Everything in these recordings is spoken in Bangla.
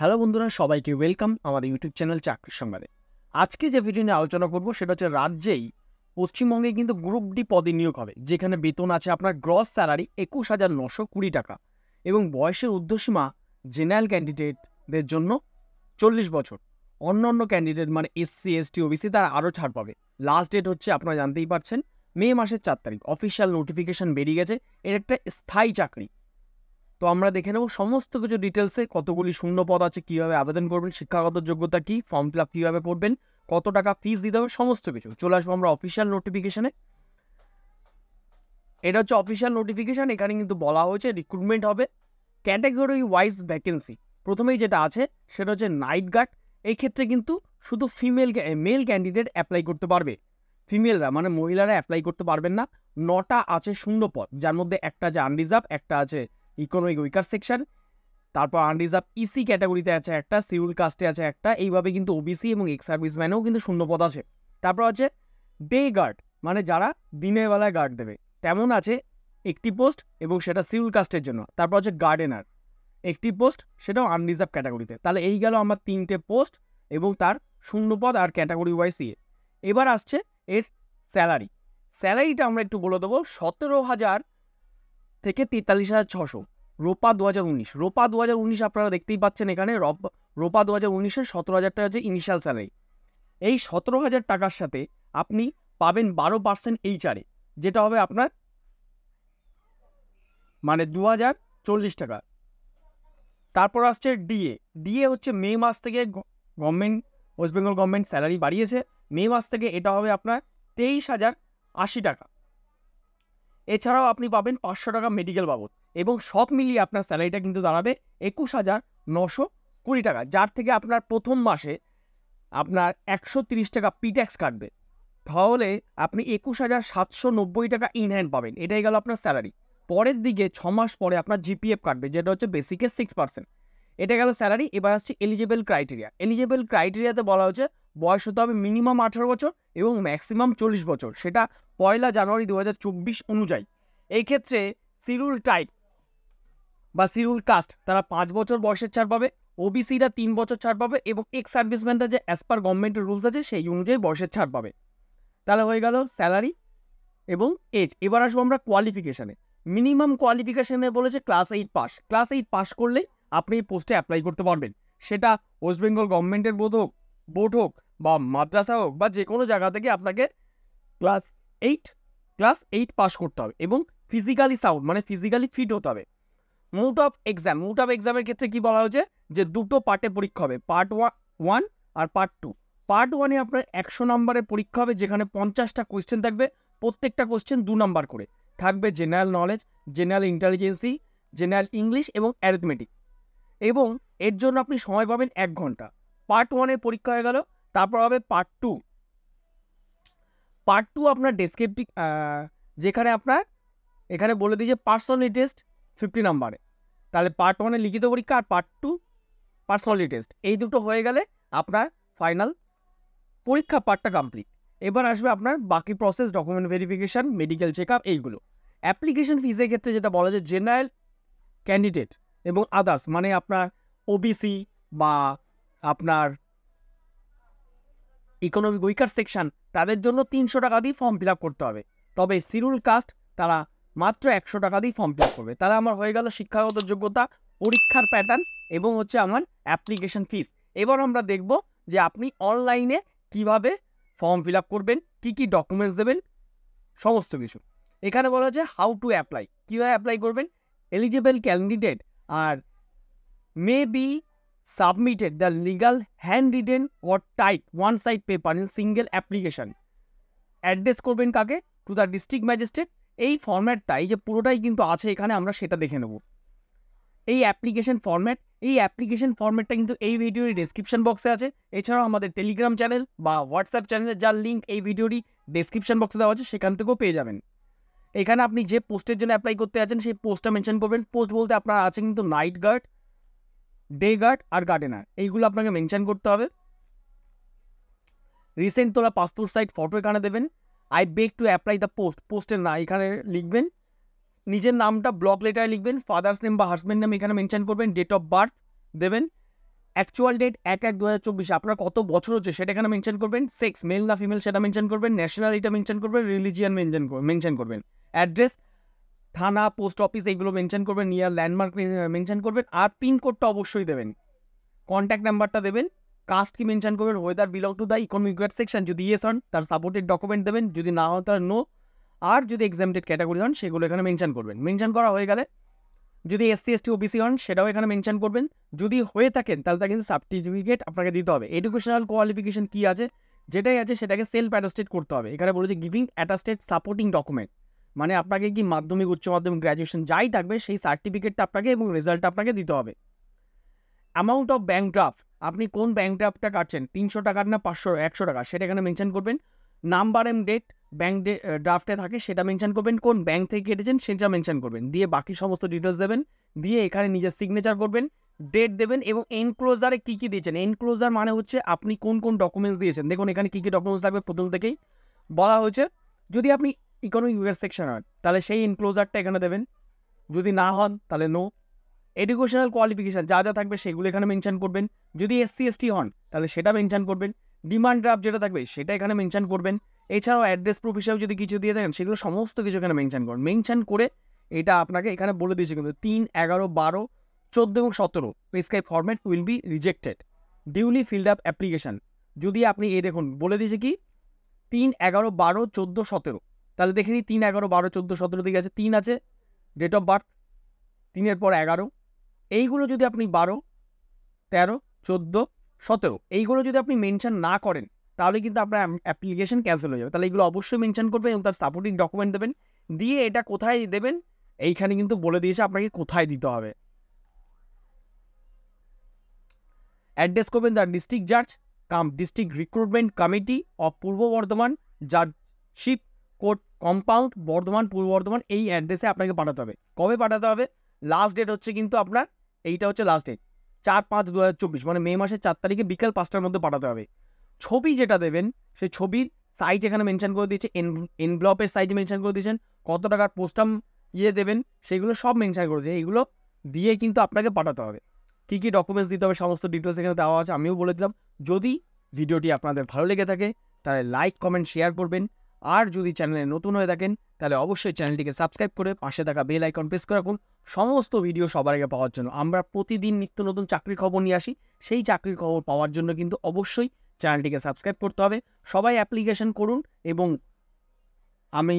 হ্যালো বন্ধুরা সবাইকে ওয়েলকাম আমাদের ইউটিউব চ্যানেল চাকরির সংবাদে আজকে যে ভিডিও নিয়ে আলোচনা করবো সেটা হচ্ছে রাজ্যেই পশ্চিমবঙ্গে কিন্তু গ্রুপ ডি পদে নিয়োগ হবে যেখানে বেতন আছে আপনার গ্রস স্যালারি একুশ হাজার নশো কুড়ি টাকা এবং বয়সের ঊর্ধ্বসীমা জেনারেল ক্যান্ডিডেটদের জন্য চল্লিশ বছর অন্য অন্য ক্যান্ডিডেট মানে এসসি এসটি ওবিসি তারা আরও ছাড় পাবে লাস্ট ডেট হচ্ছে আপনারা জানতেই পারছেন মে মাসের চার তারিখ অফিসিয়াল নোটিফিকেশান বেরিয়ে গেছে এর একটা স্থায়ী চাকরি তো আমরা দেখে নেব সমস্ত কিছু ডিটেলসে কতগুলি শূন্য পদ আছে কীভাবে আবেদন করবেন শিক্ষাগত যোগ্যতা কী ফর্ম ফিল আপ কীভাবে করবেন কত টাকা ফিস দিতে হবে সমস্ত কিছু চলে আসবো আমরা অফিসিয়াল নোটিফিকেশানে এটা হচ্ছে অফিসিয়াল নোটিফিকেশান এখানে কিন্তু বলা হয়েছে রিক্রুটমেন্ট হবে ক্যাটাগরি ওয়াইজ ভ্যাকেন্সি প্রথমেই যেটা আছে সেটা হচ্ছে নাইট গার্ড এই ক্ষেত্রে কিন্তু শুধু ফিমেল মেল ক্যান্ডিডেট অ্যাপ্লাই করতে পারবে ফিমেলরা মানে মহিলারা অ্যাপ্লাই করতে পারবেন না নটা আছে শূন্য পদ যার মধ্যে একটা আছে আনরিজার্ভ একটা আছে ইকোনমিক উইকার সেকশন তারপর আনরিজার্ভ ইসি ক্যাটাগরিতে আছে একটা সিউল কাস্টে আছে একটা এইভাবে কিন্তু ওবিসি এবং এক্স সার্ভিসম্যানেও কিন্তু শূন্য পদ আছে তারপর আছে ডে গার্ড মানে যারা দিনের বেলায় গার্ড দেবে তেমন আছে একটি পোস্ট এবং সেটা সিউল কাস্টের জন্য তারপর আছে গার্ডেনার একটি পোস্ট সেটাও আনরিজার্ভ ক্যাটাগরিতে তাহলে এই গেল আমার তিনটে পোস্ট এবং তার শূন্য পদ আর ক্যাটাগরি ওয়াইজ ইয়ে এবার আসছে এর স্যালারি স্যালারিটা আমরা একটু বলে দেবো সতেরো হাজার থেকে তেতাল্লিশ হাজার ছশো রোপা দু হাজার উনিশ রোপা দু হাজার উনিশ আপনারা দেখতেই পাচ্ছেন এখানে রব রোপা দু হাজার উনিশের সতেরো হাজার টাকা হচ্ছে ইনিশিয়াল স্যালারি এই সতেরো হাজার টাকার সাথে আপনি পাবেন বারো পার্সেন্ট এইচআরে যেটা হবে আপনার মানে দু হাজার চল্লিশ টাকা তারপর আসছে ডিএ ডিএ হচ্ছে মে মাস থেকে government West Bengal government salary বাড়িয়েছে মে মাস থেকে এটা হবে আপনার তেইশ হাজার আশি টাকা এছাড়াও আপনি পাবেন পাঁচশো টাকা মেডিকেল বাবদ এবং সব মিলিয়ে আপনার স্যালারিটা কিন্তু দাঁড়াবে একুশ হাজার নশো কুড়ি টাকা যার থেকে আপনার প্রথম মাসে আপনার একশো তিরিশ টাকা পিট্যাক্স কাটবে তাহলে আপনি একুশ হাজার সাতশো নব্বই টাকা ইনহ্যান্ড পাবেন এটাই গেল আপনার স্যালারি পরের দিকে ছ মাস পরে আপনার জিপিএফ কাটবে যেটা হচ্ছে বেসিকের সিক্স পার্সেন্ট এটা গেল স্যালারি এবার আসছে এলিজেবল ক্রাইটেরিয়া এলিজেবল ক্রাইটেরিয়াতে বলা হচ্ছে বয়স হতে হবে মিনিমাম আঠারো বছর এবং ম্যাক্সিমাম চল্লিশ বছর সেটা পয়লা জানুয়ারি দু অনুযায়ী এই ক্ষেত্রে সিরুল টাইপ বা সিরুল কাস্ট তারা পাঁচ বছর বয়সের ছাড় পাবে ওবিসিরা তিন বছর ছাড় পাবে এবং এক্স সার্ভিসম্যানরা যে অ্যাজ পার গভর্নমেন্টের রুলস আছে সেই অনুযায়ী বয়সের ছাড় পাবে তাহলে হয়ে গেল স্যালারি এবং এজ এবার আসবো আমরা কোয়ালিফিকেশানে মিনিমাম কোয়ালিফিকেশানে বলেছে class eight pass class eight pass করলে আপনি এই পোস্টে অ্যাপ্লাই করতে পারবেন সেটা ওয়েস্ট বেঙ্গল গভর্নমেন্টের বোধ হোক বোর্ড হোক বা মাদ্রাসা হোক বা যে কোনো জায়গা থেকে আপনাকে class eight class eight pass করতে হবে এবং ফিজিক্যালি সাউন্ড মানে ফিজিক্যালি ফিট হতে হবে mode of exam mode of এক্সামের ক্ষেত্রে কি বলা হয়েছে যে দুটো পার্টে পরীক্ষা হবে পার্ট ওয়ান আর পার্ট টু পার্ট ওয়ানে আপনার একশো নম্বরের পরীক্ষা হবে যেখানে পঞ্চাশটা কোয়েশ্চেন থাকবে প্রত্যেকটা কোয়েশ্চেন দু নম্বর করে থাকবে general knowledge general intelligence general English এবং অ্যারিথমেটিক এবং এর জন্য আপনি সময় পাবেন এক ঘন্টা পার্ট ওয়ানের পরীক্ষা হয়ে গেল তারপর হবে পার্ট টু পার্ট টু আপনার ডেসক্রিপটিভ যেখানে আপনার এখানে বলে দিয়েছে পার্সোনালি টেস্ট ফিফটি নাম্বারে তাহলে পার্ট ওয়ানে লিখিত পরীক্ষা আর পার্ট টু পার্সোনালি টেস্ট এই দুটো হয়ে গেলে আপনার ফাইনাল পরীক্ষা পার্টটা কমপ্লিট এবার আসবে আপনার বাকি process document verification medical check up এইগুলো অ্যাপ্লিকেশন ফিজের ক্ষেত্রে যেটা বলা যায় জেনারেল ক্যান্ডিডেট এবং আদার্স মানে আপনার ওবিসি বা আপনার ইকোনমিক উইকার সেকশন তাদের জন্য তিনশো টাকা দিয়ে ফর্ম ফিল করতে হবে তবে সিরুল কাস্ট তারা মাত্র একশো টাকা দিয়ে ফর্ম ফিল করবে তাহলে আমার হয়ে গেল শিক্ষাগত যোগ্যতা পরীক্ষার প্যাটার্ন এবং হচ্ছে আমার অ্যাপ্লিকেশন ফিস এবার আমরা দেখব যে আপনি অনলাইনে কিভাবে ফর্ম ফিল করবেন কি কি ডকুমেন্টস দেবেন সমস্ত কিছু এখানে বলা হচ্ছে হাউ টু অ্যাপ্লাই কীভাবে অ্যাপ্লাই করবেন এলিজিবল ক্যান্ডিডেট আর may be submitted the legal handwritten or type one side paper in single application address করবেন কাকে টু দ্য ডিস্ট্রিক্ট ম্যাজিস্ট্রেট এই ফর্ম্যাটটাই যে পুরোটাই কিন্তু আছে এখানে আমরা সেটা দেখে নেব এই অ্যাপ্লিকেশন ফর্ম্যাট এই অ্যাপ্লিকেশন ফর্ম্যাটটা কিন্তু এই ভিডিওর ডেসক্রিপশন বক্সে আছে এছাড়াও আমাদের টেলিগ্রাম চ্যানেল বা হোয়াটসঅ্যাপ চ্যানেলের যার লিঙ্ক এই ভিডিওরই ডেসক্রিপশন বক্সে দেওয়া আছে সেখান থেকেও পেয়ে যাবেন এখানে আপনি যে পোস্টের জন্য অ্যাপ্লাই করতে আছেন সেই পোস্টটা মেনশন করবেন পোস্ট বলতে আপনার আছে কিন্তু নাইট গার্ড ডে গার্ড আর গার্ডেনার এইগুলো আপনাকে মেনশান করতে হবে রিসেন্ট তোলা পাসপোর্ট সাইজ ফটো এখানে দেবেন I beg to apply the post পোস্টের না এখানে লিখবেন নিজের নামটা ব্লক লেটারে লিখবেন ফাদার্স নেম বা হাজব্যান্ড নেম এখানে মেনশান করবেন ডেট অফ বার্থ দেবেন অ্যাকচুয়াল ডেট এক এক দু হাজার চব্বিশে আপনার কত বছর হচ্ছে সেটা এখানে মেনশন করবেন সেক্স মেল না ফিমেল সেটা মেনশন করবেন ন্যাশনালিটা মেনশন করবেন রিলিজিয়ান মেনশন মেনশন করবেন অ্যাড্রেস থানা পোস্ট অফিস এইগুলো মেনশন করবেন নিয়ার ল্যান্ডমার্ক মেনশন করবেন আর পিনকোডটা অবশ্যই দেবেন কন্ট্যাক্ট নাম্বারটা দেবেন কাস্ট কি মেনশন করবেন whether belong to the economic section যদি ইয়েস হন তার সাপোর্টেড ডকুমেন্ট দেবেন যদি না হন তার নো আর যদি এক্সামটেড ক্যাটাগরি হন সেগুলো এখানে মেনশন করবেন মেনশন করা হয়ে গেলে যদি এসসি এসটি ওবিসি হন সেটাও এখানে মেনশন করবেন যদি হয়ে থাকেন তাহলে তার কিন্তু সার্টিফিকেট আপনাকে দিতে হবে এডুকেশনাল কোয়ালিফিকেশন কী আছে যেটাই আছে সেটাকে সেলফ অ্যাটাস্টেড করতে হবে এখানে বলেছে গিভিং অ্যাটাস্টেড সাপোর্টিং ডকুমেন্ট মানে আপনাকে কি মাধ্যমিক উচ্চ মাধ্যমিক গ্র্যাজুয়েশন যাই থাকবে সেই সার্টিফিকেটটা আপনাকে এবং রেজাল্টটা আপনাকে দিতে হবে অ্যামাউন্ট অফ ব্যাঙ্ক ড্রাফট আপনি কোন ব্যাঙ্ক ড্রাফটটা কাটছেন তিনশো টাকার না পাঁচশো একশো টাকা সেটা এখানে মেনশন করবেন নাম্বার এন্ড ডেট ব্যাঙ্ক ড্রাফটে থাকে সেটা মেনশান করবেন কোন ব্যাঙ্ক থেকে কেটেছেন সেটা মেনশন করবেন দিয়ে বাকি সমস্ত ডিটেলস দেবেন দিয়ে এখানে নিজের সিগনেচার করবেন ডেট দেবেন এবং এনক্লোজারে কী কী দিয়েছেন এনক্লোজার মানে হচ্ছে আপনি কোন কোন ডকুমেন্টস দিয়েছেন দেখুন এখানে কী কী ডকুমেন্টস লাগবে প্রথম থেকেই বলা হয়েছে যদি আপনি ইকোনমিক ওয়ের সেকশন হয় তাহলে সেই ইনক্লোজারটা এখানে দেবেন যদি না হন তাহলে নো এডুকেশনাল কোয়ালিফিকেশান যা যা থাকবে সেগুলো এখানে মেনশান করবেন যদি এসসি এসটি হন তাহলে সেটা মেনশান করবেন ডিমান্ড ড্রাফট যেটা থাকবে সেটা এখানে মেনশান করবেন এছাড়াও অ্যাড্রেস প্রুফ হিসাবে যদি কিছু দিয়ে থাকেন সেগুলো সমস্ত কিছু এখানে মেনশান করবেন মেনশান করে এটা আপনাকে এখানে বলে দিয়েছে কিন্তু তিন এগারো বারো চোদ্দো এবং সতেরো prescribed format will be rejected duly filled up application যদি আপনি এই দেখুন বলে দিয়েছে কি তিন এগারো বারো চোদ্দো সতেরো তাহলে দেখে নিই তিন এগারো বারো চোদ্দো সতেরো দিকে আছে তিন আছে ডেট অফ বার্থ তিনের পর এগারো এইগুলো যদি আপনি বারো তেরো চোদ্দো সতেরো এইগুলো যদি আপনি মেনশন না করেন তাহলে কিন্তু আপনার অ্যাপ্লিকেশন ক্যান্সেল হয়ে যাবে তাহলে এগুলো অবশ্যই মেনশন করবেন এবং তার সাপোর্টিং ডকুমেন্ট দেবেন দিয়ে এটা কোথায় দেবেন এইখানে কিন্তু বলে দিয়েছে আপনাকে কোথায় দিতে হবে অ্যাড্রেস করবেন দ্য ডিস্ট্রিক্ট জাজ cum district recruitment committee of Purba Bardhaman judgeship compound Bardhaman পূর্ব বর্ধমান এই অ্যাড্রেসে আপনাকে পাঠাতে হবে কবে পাঠাতে হবে লাস্ট ডেট হচ্ছে কিন্তু আপনার এইটা হচ্ছে লাস্ট ডেট চার পাঁচ দু মানে মে মাসের চার তারিখে বিকেল পাঁচটার মধ্যে পাঠাতে হবে ছবি যেটা দেবেন সেই ছবির সাইজ এখানে মেনশন করে দিয়েছে এন এনভ্লপের সাইজ মেনশন করে দিয়েছেন কত টাকার পোস্টাম ইয়ে দেবেন সেগুলো সব মেনশন করে দিয়েছে এইগুলো দিয়ে কিন্তু আপনাকে পাঠাতে হবে কী কী ডকুমেন্টস দিতে হবে সমস্ত ডিটেলস এখানে দেওয়া আছে আমিও বলে দিলাম যদি ভিডিওটি আপনাদের ভালো লেগে থাকে তাহলে লাইক কমেন্ট শেয়ার করবেন আর যদি চ্যানেলে নতুন হয়ে থাকেন তাহলে অবশ্যই চ্যানেলটিকে সাবস্ক্রাইব করে পাশে থাকা বেল আইকন প্রেস করে রাখুন সমস্ত ভিডিও সবার আগে পাওয়ার জন্য আমরা প্রতিদিন নিত্য নতুন চাকরির খবর নিয়ে আসি সেই চাকরির খবর পাওয়ার জন্য কিন্তু অবশ্যই চ্যানেলটিকে সাবস্ক্রাইব করতে হবে সবাই অ্যাপ্লিকেশন করুন এবং আমি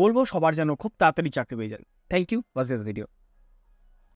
বলবো সবার যেন খুব তাড়াতাড়ি চাকরি পেয়ে যান থ্যাংক ইউ ওয়াজ ভিডিও